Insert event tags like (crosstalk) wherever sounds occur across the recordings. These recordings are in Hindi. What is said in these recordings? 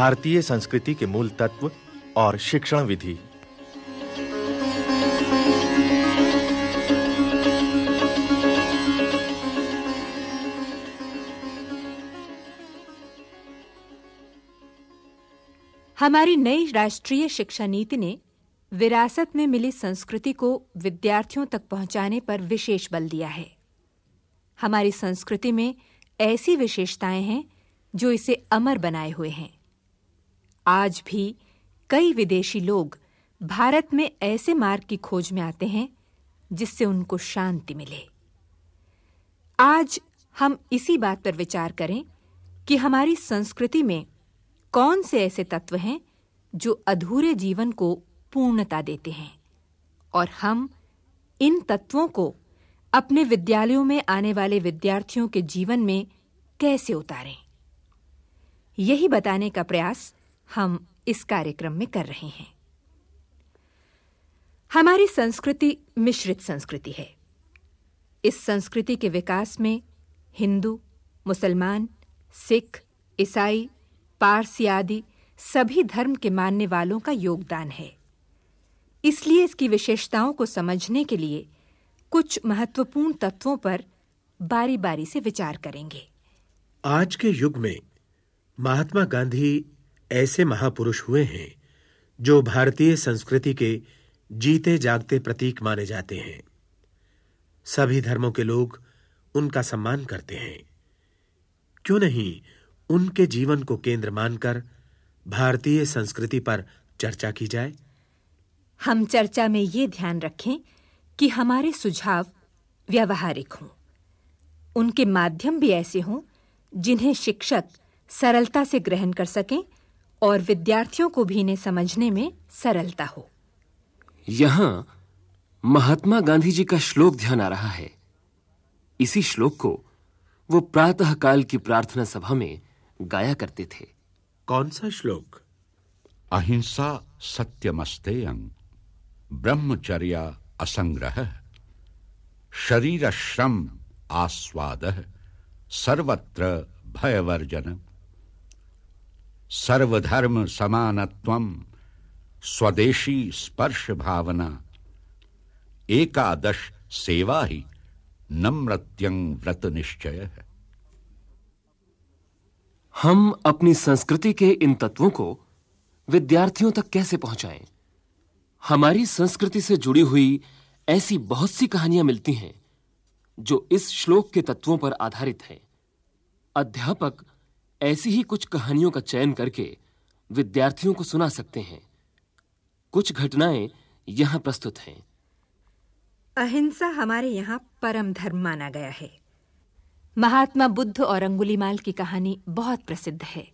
भारतीय संस्कृति के मूल तत्व और शिक्षण विधि हमारी नई राष्ट्रीय शिक्षा नीति ने विरासत में मिली संस्कृति को विद्यार्थियों तक पहुंचाने पर विशेष बल दिया है हमारी संस्कृति में ऐसी विशेषताएं हैं जो इसे अमर बनाए हुए हैं आज भी कई विदेशी लोग भारत में ऐसे मार्ग की खोज में आते हैं जिससे उनको शांति मिले आज हम इसी बात पर विचार करें कि हमारी संस्कृति में कौन से ऐसे तत्व हैं जो अधूरे जीवन को पूर्णता देते हैं और हम इन तत्वों को अपने विद्यालयों में आने वाले विद्यार्थियों के जीवन में कैसे उतारें यही बताने का प्रयास हम इस कार्यक्रम में कर रहे हैं हमारी संस्कृति मिश्रित संस्कृति है इस संस्कृति के विकास में हिंदू मुसलमान सिख ईसाई पारसी आदि सभी धर्म के मानने वालों का योगदान है इसलिए इसकी विशेषताओं को समझने के लिए कुछ महत्वपूर्ण तत्वों पर बारी-बारी से विचार करेंगे आज के युग में महात्मा गांधी ऐसे महापुरुष हुए हैं जो भारतीय संस्कृति के जीते जागते प्रतीक माने जाते हैं सभी धर्मों के लोग उनका सम्मान करते हैं क्यों नहीं उनके जीवन को केंद्र मानकर भारतीय संस्कृति पर चर्चा की जाए हम चर्चा में यह ध्यान रखें कि हमारे सुझाव व्यवहारिक हों उनके माध्यम भी ऐसे हों जिन्हें शिक्षक सरलता से ग्रहण कर सकें और विद्यार्थियों को भी इन्हें समझने में सरलता हो यहां महात्मा गांधी जी का श्लोक ध्यान आ रहा है इसी श्लोक को वो प्रातः काल की प्रार्थना सभा में गाया करते थे कौन सा श्लोक अहिंसा सत्यमस्तेयं ब्रह्मचर्या असंग्रह शरीर श्रम आस्वाद सर्वत्र भयवर्जन सर्वधर्म समान स्वदेशी स्पर्श भावना एकादश सेवा ही नम्रत्यंग व्रत निश्चय है हम अपनी संस्कृति के इन तत्वों को विद्यार्थियों तक कैसे पहुंचाएं हमारी संस्कृति से जुड़ी हुई ऐसी बहुत सी कहानियां मिलती हैं जो इस श्लोक के तत्वों पर आधारित है अध्यापक ऐसी ही कुछ कहानियों का चयन करके विद्यार्थियों को सुना सकते हैं कुछ घटनाएं यहां प्रस्तुत हैं अहिंसा हमारे यहां परम धर्म माना गया है महात्मा बुद्ध और अंगुलीमाल की कहानी बहुत प्रसिद्ध है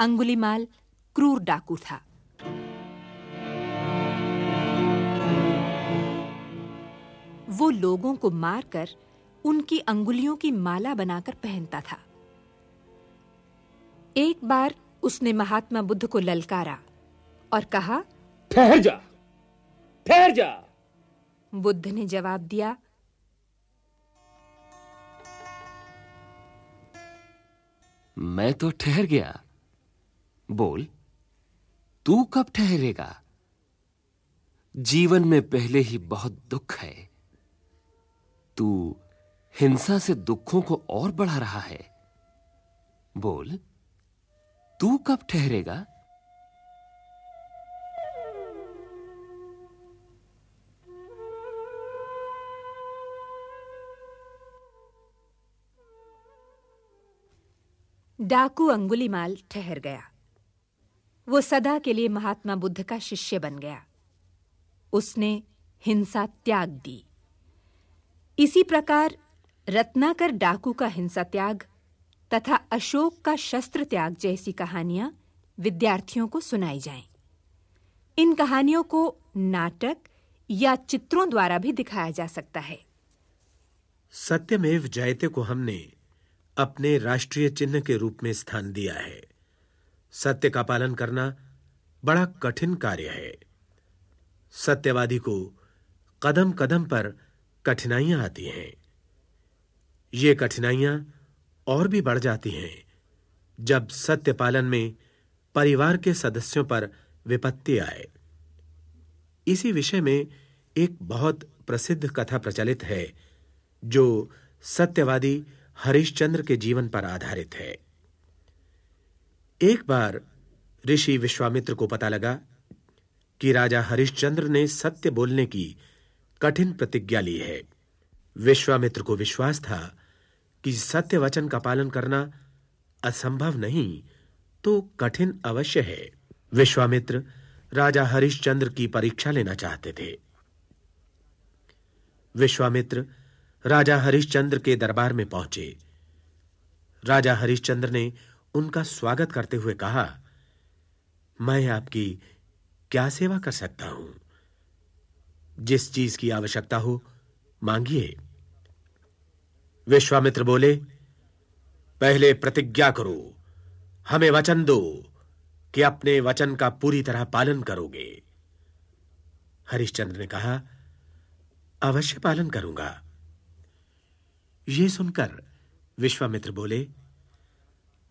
अंगुलीमाल क्रूर डाकू था वो लोगों को मारकर उनकी अंगुलियों की माला बनाकर पहनता था एक बार उसने महात्मा बुद्ध को ललकारा और कहा ठहर जा ठहर जा बुद्ध ने जवाब दिया मैं तो ठहर गया बोल तू कब ठहरेगा जीवन में पहले ही बहुत दुख है तू हिंसा से दुखों को और बढ़ा रहा है बोल तू कब ठहरेगा डाकू अंगुलीमाल ठहर गया वो सदा के लिए महात्मा बुद्ध का शिष्य बन गया उसने हिंसा त्याग दी इसी प्रकार रत्नाकर डाकू का हिंसा त्याग तथा अशोक का शस्त्र त्याग जैसी कहानियां विद्यार्थियों को सुनाई जाएं। इन कहानियों को नाटक या चित्रों द्वारा भी दिखाया जा सकता है सत्यमेव जयते को हमने अपने राष्ट्रीय चिन्ह के रूप में स्थान दिया है सत्य का पालन करना बड़ा कठिन कार्य है सत्यवादी को कदम-कदम पर कठिनाइयां आती हैं ये कठिनाइयां और भी बढ़ जाती हैं जब सत्य पालन में परिवार के सदस्यों पर विपत्ति आए इसी विषय में एक बहुत प्रसिद्ध कथा प्रचलित है जो सत्यवादी हरिश्चंद्र के जीवन पर आधारित है एक बार ऋषि विश्वामित्र को पता लगा कि राजा हरिश्चंद्र ने सत्य बोलने की कठिन प्रतिज्ञा ली है विश्वामित्र को विश्वास था कि सत्य वचन का पालन करना असंभव नहीं तो कठिन अवश्य है विश्वामित्र राजा हरिश्चंद्र की परीक्षा लेना चाहते थे विश्वामित्र राजा हरिश्चंद्र के दरबार में पहुंचे राजा हरिश्चंद्र ने उनका स्वागत करते हुए कहा मैं आपकी क्या सेवा कर सकता हूं जिस चीज की आवश्यकता हो मांगिए विश्वामित्र बोले पहले प्रतिज्ञा करो हमें वचन दो कि अपने वचन का पूरी तरह पालन करोगे हरिश्चंद्र ने कहा अवश्य पालन करूंगा यह सुनकर विश्वामित्र बोले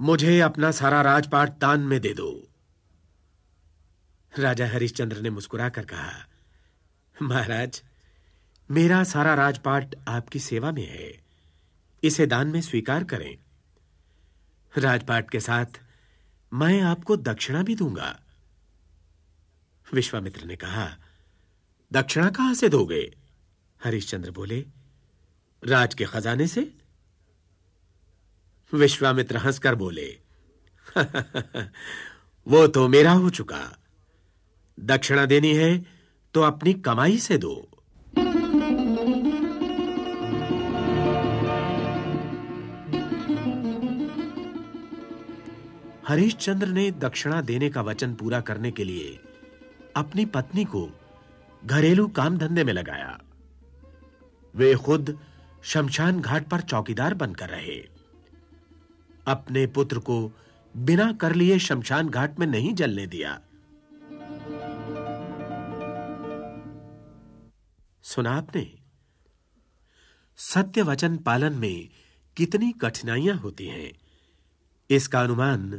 मुझे अपना सारा राजपाट दान में दे दो राजा हरिश्चंद्र ने मुस्कुराकर कहा महाराज मेरा सारा राजपाट आपकी सेवा में है इसे दान में स्वीकार करें राजपाट के साथ मैं आपको दक्षिणा भी दूंगा विश्वामित्र ने कहा दक्षिणा कहां से दोगे हरिश्चंद्र बोले राज के खजाने से विश्वामित्र हंसकर बोले (laughs) वो तो मेरा हो चुका दक्षिणा देनी है तो अपनी कमाई से दो हरिश्चंद्र ने दक्षिणा देने का वचन पूरा करने के लिए अपनी पत्नी को घरेलू काम धंधे में लगाया वे खुद शमशान घाट पर चौकीदार बनकर रहे अपने पुत्र को बिना कर लिए शमशान घाट में नहीं जलने दिया सुना आपने सत्य वचन पालन में कितनी कठिनाइयां होती हैं इसका अनुमान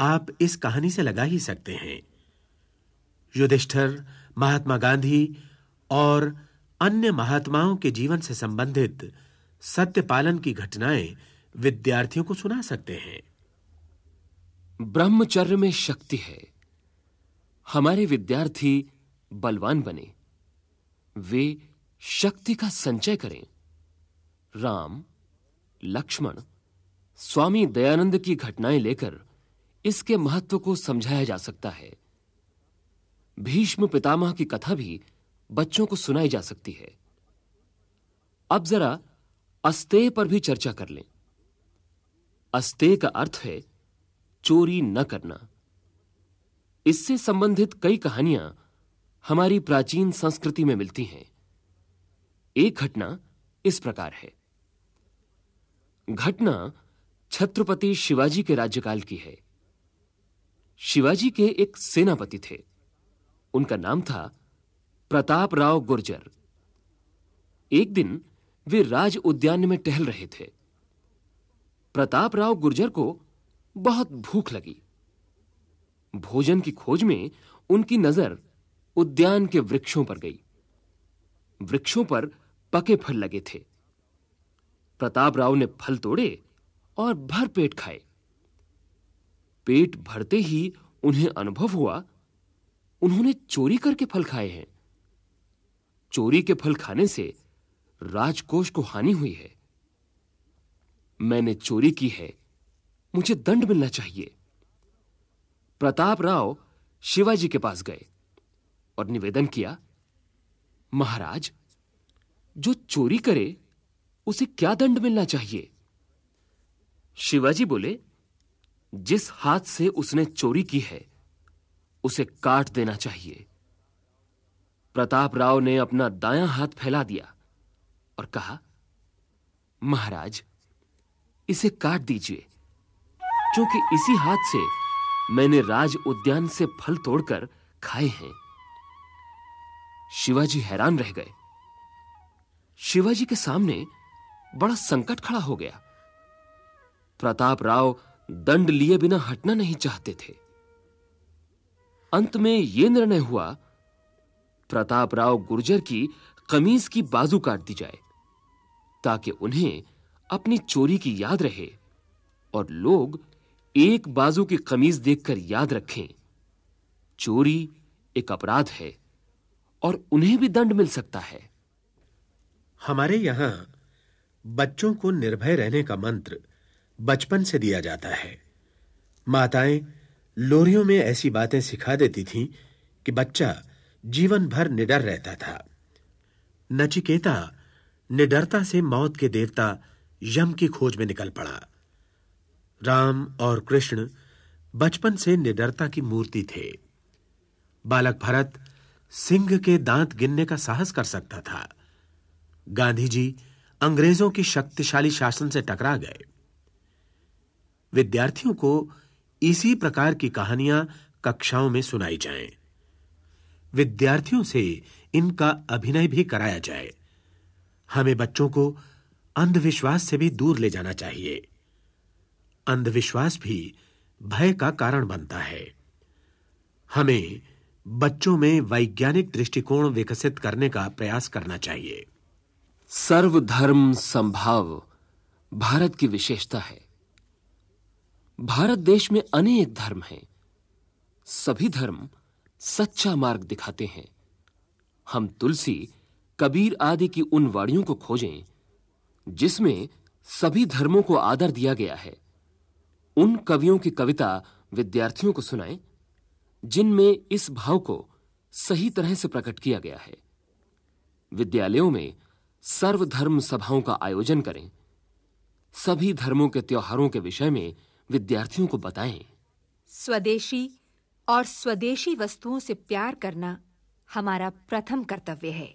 आप इस कहानी से लगा ही सकते हैं युधिष्ठर महात्मा गांधी और अन्य महात्माओं के जीवन से संबंधित सत्य पालन की घटनाएं विद्यार्थियों को सुना सकते हैं ब्रह्मचर्य में शक्ति है हमारे विद्यार्थी बलवान बने वे शक्ति का संचय करें राम लक्ष्मण स्वामी दयानंद की घटनाएं लेकर इसके महत्व को समझाया जा सकता है भीष्म पितामह की कथा भी बच्चों को सुनाई जा सकती है अब जरा अस्तेय पर भी चर्चा कर लें अस्तेय का अर्थ है चोरी न करना इससे संबंधित कई कहानियां हमारी प्राचीन संस्कृति में मिलती हैं एक घटना इस प्रकार है घटना छत्रपति शिवाजी के राज्यकाल की है शिवाजी के एक सेनापति थे उनका नाम था प्रताप राव गुर्जर एक दिन वे राज उद्यान में टहल रहे थे प्रताप राव गुर्जर को बहुत भूख लगी भोजन की खोज में उनकी नजर उद्यान के वृक्षों पर गई वृक्षों पर पके फल लगे थे प्रताप राव ने फल तोड़े और भर पेट खाए पेट भरते ही उन्हें अनुभव हुआ उन्होंने चोरी करके फल खाए हैं चोरी के फल खाने से राजकोष को हानि हुई है मैंने चोरी की है मुझे दंड मिलना चाहिए प्रताप राव शिवाजी के पास गए और निवेदन किया महाराज जो चोरी करे उसे क्या दंड मिलना चाहिए शिवाजी बोले जिस हाथ से उसने चोरी की है उसे काट देना चाहिए प्रताप राव ने अपना दायां हाथ फैला दिया और कहा महाराज इसे काट दीजिए क्योंकि इसी हाथ से मैंने राज उद्यान से फल तोड़कर खाए हैं शिवाजी हैरान रह गए शिवाजी के सामने बड़ा संकट खड़ा हो गया प्रताप राव दंड लिए बिना हटना नहीं चाहते थे अंत में यह निर्णय हुआ प्रताप राव गुर्जर की कमीज की बाजू काट दी जाए ताकि उन्हें अपनी चोरी की याद रहे और लोग एक बाजू की कमीज देखकर याद रखें चोरी एक अपराध है और उन्हें भी दंड मिल सकता है हमारे यहां बच्चों को निर्भय रहने का मंत्र बचपन से दिया जाता है माताएं लोरियों में ऐसी बातें सिखा देती थीं कि बच्चा जीवन भर निडर रहता था नचिकेता निडरता से मौत के देवता यम की खोज में निकल पड़ा राम और कृष्ण बचपन से निडरता की मूर्ति थे बालक भरत सिंह के दांत गिनने का साहस कर सकता था गांधी जी अंग्रेजों की शक्तिशाली शासन से टकरा गए विद्यार्थियों को इसी प्रकार की कहानियां कक्षाओं में सुनाई जाएं। विद्यार्थियों से इनका अभिनय भी कराया जाए हमें बच्चों को अंधविश्वास से भी दूर ले जाना चाहिए अंधविश्वास भी भय का कारण बनता है हमें बच्चों में वैज्ञानिक दृष्टिकोण विकसित करने का प्रयास करना चाहिए सर्वधर्म संभाव भारत की विशेषता है भारत देश में अनेक धर्म हैं सभी धर्म सच्चा मार्ग दिखाते हैं हम तुलसी कबीर आदि की उन वाणियों को खोजें जिसमें सभी धर्मों को आदर दिया गया है उन कवियों की कविता विद्यार्थियों को सुनाएं जिनमें इस भाव को सही तरह से प्रकट किया गया है विद्यालयों में सर्वधर्म सभाओं का आयोजन करें सभी धर्मों के त्योहारों के विषय में विद्यार्थियों को बताएं स्वदेशी और स्वदेशी वस्तुओं से प्यार करना हमारा प्रथम कर्तव्य है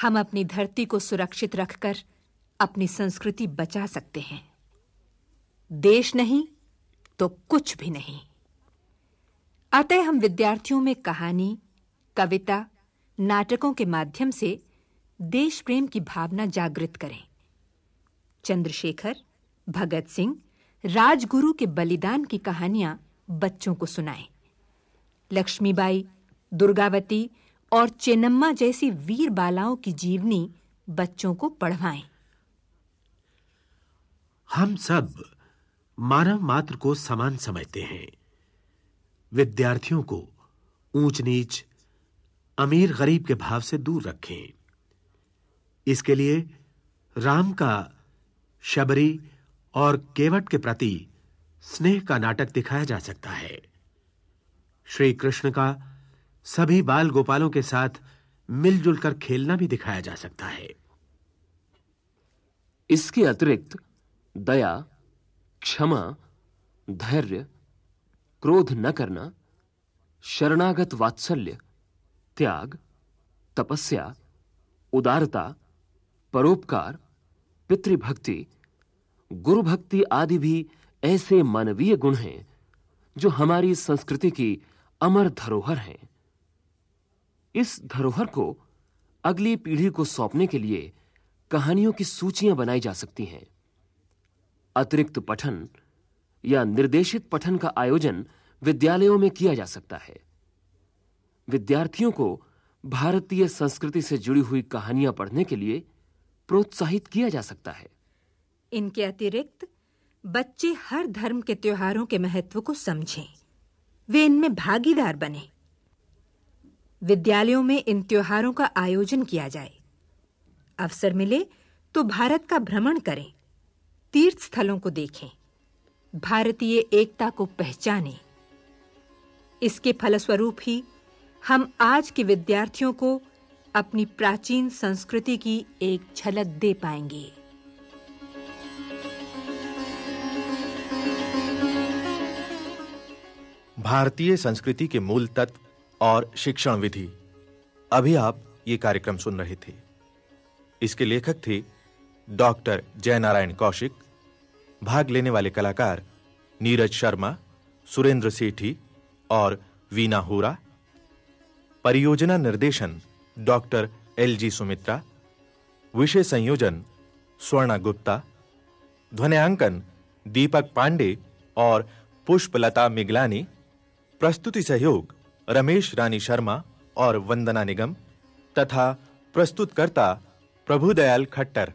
हम अपनी धरती को सुरक्षित रखकर अपनी संस्कृति बचा सकते हैं देश नहीं तो कुछ भी नहीं अतः हम विद्यार्थियों में कहानी कविता नाटकों के माध्यम से देश प्रेम की भावना जागृत करें चंद्रशेखर भगत सिंह राजगुरु के बलिदान की कहानियां बच्चों को सुनाएं लक्ष्मीबाई दुर्गावती और चेन्नम्मा जैसी वीर बालाओं की जीवनी बच्चों को पढ़वाएं हम सब मानव मात्र को समान समझते हैं विद्यार्थियों को ऊंच नीच अमीर गरीब के भाव से दूर रखें इसके लिए राम का शबरी और केवट के प्रति स्नेह का नाटक दिखाया जा सकता है श्री कृष्ण का सभी बाल गोपालों के साथ मिलजुल कर खेलना भी दिखाया जा सकता है इसके अतिरिक्त दया क्षमा धैर्य क्रोध न करना शरणागत वात्सल्य त्याग तपस्या उदारता परोपकार पितृभक्ति गुरु भक्ति आदि भी ऐसे मानवीय गुण हैं जो हमारी संस्कृति की अमर धरोहर हैं इस धरोहर को अगली पीढ़ी को सौंपने के लिए कहानियों की सूचियां बनाई जा सकती हैं अतिरिक्त पठन या निर्देशित पठन का आयोजन विद्यालयों में किया जा सकता है विद्यार्थियों को भारतीय संस्कृति से जुड़ी हुई कहानियां पढ़ने के लिए प्रोत्साहित किया जा सकता है इनके अतिरिक्त बच्चे हर धर्म के त्योहारों के महत्व को समझें वे इनमें भागीदार बने विद्यालयों में इन त्योहारों का आयोजन किया जाए अवसर मिले तो भारत का भ्रमण करें तीर्थ स्थलों को देखें भारतीय एकता को पहचानें इसके फलस्वरूप ही हम आज के विद्यार्थियों को अपनी प्राचीन संस्कृति की एक झलक दे पाएंगे भारतीय संस्कृति के मूल तत्व और शिक्षण विधि अभी आप ये कार्यक्रम सुन रहे थे इसके लेखक थे डॉक्टर जयनारायण कौशिक भाग लेने वाले कलाकार नीरज शर्मा सुरेंद्र सेठी और वीना होरा परियोजना निर्देशन डॉक्टर एलजी सुमित्रा विषय संयोजन स्वर्णा गुप्ता ध्वनियांकन दीपक पांडे और पुष्पलता मिगलानी प्रस्तुति सहयोग रमेश रानी शर्मा और वंदना निगम तथा प्रस्तुतकर्ता प्रभुदयाल खट्टर